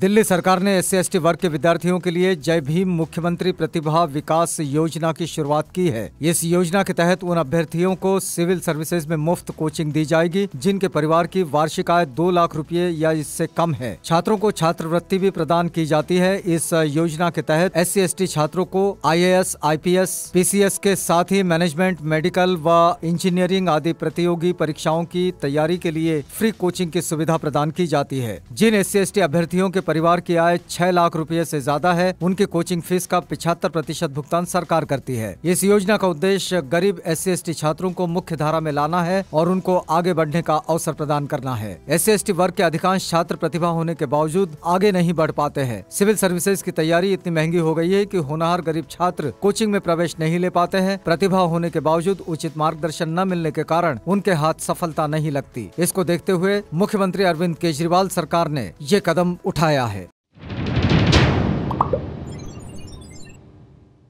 दिल्ली सरकार ने S C वर्ग के विद्यार्थियों के लिए जय भीम मुख्यमंत्री प्रतिभा विकास योजना की शुरुआत की है इस योजना के तहत उन अभ्यर्थियों को सिविल सर्विसेज में मुफ्त कोचिंग दी जाएगी जिनके परिवार की वार्षिक आय दो लाख रुपए या इससे कम है छात्रों को छात्रवृत्ति भी प्रदान की जाती है इस योजना के तहत एस सी छात्रों को I A S I P S P C S के साथ ही मैनेजमेंट मेडिकल व इंजीनियरिंग आदि प्रतियोगी परीक्षाओं की तैयारी के लिए फ्री कोचिंग की सुविधा प्रदान की जाती है जिन एस सी अभ्यर्थियों के परिवार की आय छह लाख रूपए ऐसी ज्यादा है उनकी कोचिंग फीस का पिछहत्तर प्रतिशत भुगतान सरकार करती है इस योजना का उद्देश्य गरीब एस सी छात्रों को मुख्य धारा में लाना है और उनको आगे बढ़ने का अवसर प्रदान करना है एस सी वर्ग के अधिकांश छात्र प्रतिभा होने के बावजूद आगे नहीं बढ़ पाते हैं सिविल सर्विसेज की तैयारी इतनी महंगी हो गई है की होनहार गरीब छात्र कोचिंग में प्रवेश नहीं ले पाते हैं प्रतिभा होने के बावजूद उचित मार्गदर्शन न मिलने के कारण उनके हाथ सफलता नहीं लगती इसको देखते हुए मुख्यमंत्री अरविंद केजरीवाल सरकार ने ये कदम उठाया ہے